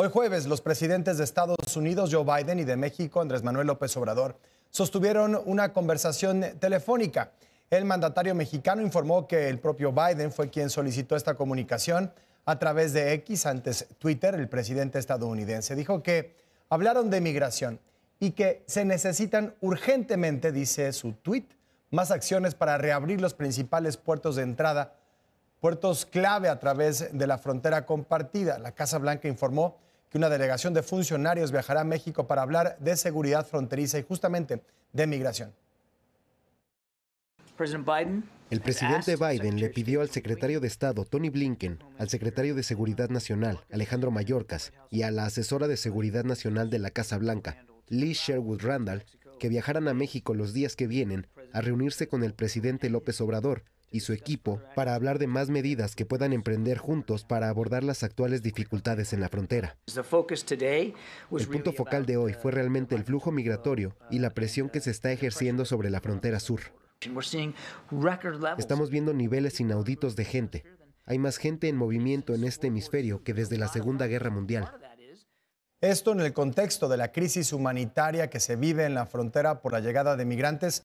Hoy jueves, los presidentes de Estados Unidos, Joe Biden, y de México, Andrés Manuel López Obrador, sostuvieron una conversación telefónica. El mandatario mexicano informó que el propio Biden fue quien solicitó esta comunicación a través de X, antes Twitter, el presidente estadounidense. Dijo que hablaron de migración y que se necesitan urgentemente, dice su tweet, más acciones para reabrir los principales puertos de entrada, puertos clave a través de la frontera compartida. La Casa Blanca informó que una delegación de funcionarios viajará a México para hablar de seguridad fronteriza y justamente de migración. El presidente Biden le pidió al secretario de Estado, Tony Blinken, al secretario de Seguridad Nacional, Alejandro Mayorkas, y a la asesora de Seguridad Nacional de la Casa Blanca, Lee Sherwood Randall, que viajaran a México los días que vienen a reunirse con el presidente López Obrador y su equipo para hablar de más medidas que puedan emprender juntos para abordar las actuales dificultades en la frontera. El punto focal de hoy fue uh, realmente el flujo migratorio y la presión que se está ejerciendo sobre la frontera sur. Estamos viendo niveles inauditos de gente. Hay más gente en movimiento en este hemisferio que desde la Segunda Guerra Mundial. Esto en el contexto de la crisis humanitaria que se vive en la frontera por la llegada de migrantes